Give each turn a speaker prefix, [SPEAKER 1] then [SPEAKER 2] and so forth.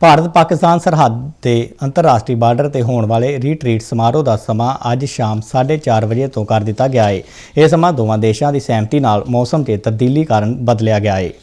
[SPEAKER 1] ਭਾਰਤ ਪਾਕਿਸਤਾਨ ਸਰਹੱਦ ਤੇ ਅੰਤਰਰਾਸ਼ਟਰੀ ਬਾਰਡਰ ਤੇ ਹੋਣ ਵਾਲੇ ਰੀਟਰੀਟ ਸਮਾਰੋਹ ਦਾ ਸਮਾਂ ਅੱਜ ਸ਼ਾਮ 4:30 ਵਜੇ ਤੋਂ ਕਰ ਦਿੱਤਾ ਗਿਆ ਹੈ। ਇਹ ਸਮਾਂ ਦੋਵਾਂ ਦੇਸ਼ਾਂ ਦੀ ਸਹਿਮਤੀ ਨਾਲ ਮੌਸਮ 'ਚ ਤਬਦੀਲੀ ਕਾਰਨ ਬਦਲਿਆ ਗਿਆ ਹੈ।